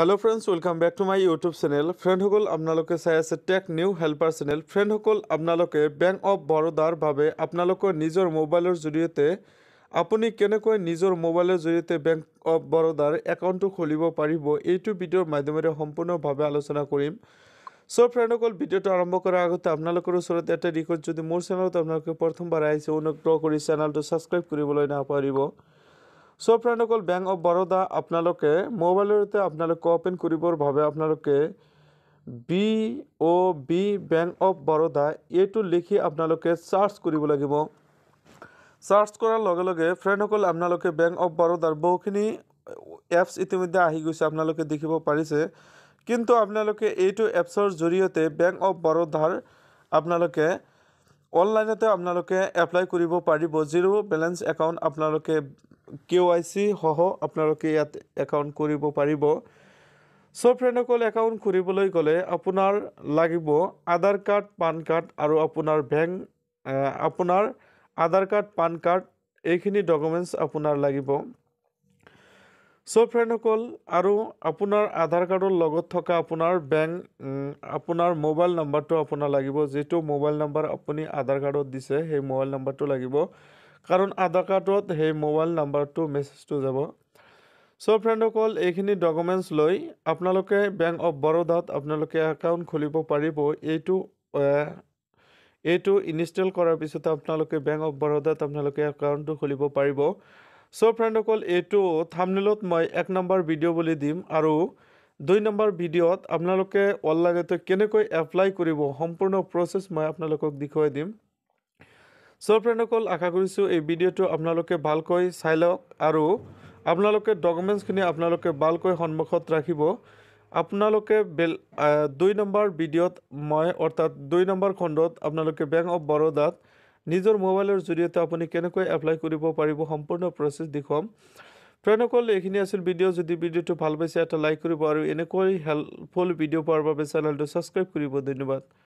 hello' friends welcome back to my YouTube channel ফ্ৰেণ্ডসকল আপোনালোকে চাই আছে টেক নিউ হেল্পাৰ চেনেল ফ্ৰেণ্ডসকল আপোনালোকে বেংক অৱ বৰোদাৰ বাবে আপোনালোকৰ নিজৰ মোবাইলৰ জৰিয়তে আপুনি কেনেকৈ নিজৰ মোবাইলৰ জৰিয়তে বেংক অৱ বৰোদাৰ একাউণ্টটো খুলিব পাৰিব এইটো ভিডিঅ'ৰ মাধ্যমেৰে সম্পূৰ্ণভাৱে আলোচনা কৰিম চ' ফ্ৰেণ্ডসকল ভিডিঅ'টো আৰম্ভ কৰাৰ আগতে আপোনালোকৰ ওচৰত এটা ৰিকুৱেষ্ট যদি মোৰ চেনেলত আপোনালোকে প্ৰথমবাৰ আহিছে অনুগ্ৰহ কৰি চেনেলটো ছাবস্ক্ৰাইব কৰিবলৈ নাপাহৰিব সো আপনার ব্যাঙ্ক অফ বরোদা আপনাদের মোবাইলতে আপনাদের ওপেন করবরভাবে আপনাদের B O B bank of Baroda এইটু লিখি আপনাদের সার্চ করব সার্চ করারে ফ্রেন্ড সকল আপনাদের ব্যাঙ্ক অফ বরোদার বহুখিনি এপস ইতিমধ্যে গেছে আপনাদের দেখব পারিছে কিন্তু আপনাদের এইটু এপসর জড়িয়ে ব্যাঙ্ক অফ বরোদার আপনাদের অনলাইনতে আপনাদের এপ্লাই করব যিরো ব্যালেন্স একাউন্ট আপনাদের কিউ আই চি সহ আপোনালোকে ইয়াত একাউণ্ট কৰিব পাৰিব চ' ফ্ৰেণ্ডসকল একাউণ্ট খুলিবলৈ গ'লে আপোনাৰ লাগিব আধাৰ কাৰ্ড পান কাৰ্ড আৰু আপোনাৰ বেংক আপোনাৰ আধাৰ কাৰ্ড পান কাৰ্ড এইখিনি ডকুমেণ্টছ আপোনাৰ লাগিব চ' ফ্ৰেণ্ডসকল আৰু আপোনাৰ আধাৰ কাৰ্ডৰ লগত থকা আপোনাৰ বেংক আপোনাৰ মোবাইল নাম্বাৰটো আপোনাৰ লাগিব যিটো মোবাইল নাম্বাৰ আপুনি আধাৰ কাৰ্ডত দিছে সেই মোবাইল নাম্বাৰটো লাগিব কাৰণ আধাৰ কাৰ্ডত সেই মোবাইল নাম্বাৰটো মেছেজটো যাব চ' ফ্ৰেণ্ডসকল এইখিনি ডকুমেণ্টছ লৈ আপোনালোকে বেংক অৱ বৰোদাত আপোনালোকে একাউণ্ট খুলিব পাৰিব এইটো এইটো ইনষ্টল কৰাৰ পিছতে আপোনালোকে বেংক অৱ বৰোদাত আপোনালোকে একাউণ্টটো খুলিব পাৰিব চ' ফ্ৰেণ্ডসকল এইটো থামনেলত মই এক নম্বৰ ভিডিঅ' বুলি দিম আৰু দুই নম্বৰ ভিডিঅ'ত আপোনালোকে অনলাইনতে কেনেকৈ এপ্লাই কৰিব সম্পূৰ্ণ প্ৰচেছ মই আপোনালোকক দেখুৱাই দিম সৰ্বপ্ৰেণসকল আশা কৰিছোঁ এই ভিডিঅ'টো আপোনালোকে ভালকৈ চাই লওক আৰু আপোনালোকে ডকুমেণ্টছখিনি আপোনালোকে ভালকৈ সন্মুখত ৰাখিব আপোনালোকে বেল দুই নম্বৰ ভিডিঅ'ত মই অৰ্থাৎ দুই নম্বৰ খণ্ডত আপোনালোকে বেংক অৱ বৰোদাত নিজৰ মোবাইলৰ জৰিয়তে আপুনি কেনেকৈ এপ্লাই কৰিব পাৰিব সম্পূৰ্ণ প্ৰচেছ দেখুৱাম প্ৰেণসকল এইখিনি আছিল ভিডিঅ' যদি ভিডিঅ'টো ভাল পাইছে এটা লাইক কৰিব আৰু এনেকৈ হেল্পফুল ভিডিঅ' পোৱাৰ বাবে চেনেলটো ছাবস্ক্ৰাইব কৰিব ধন্যবাদ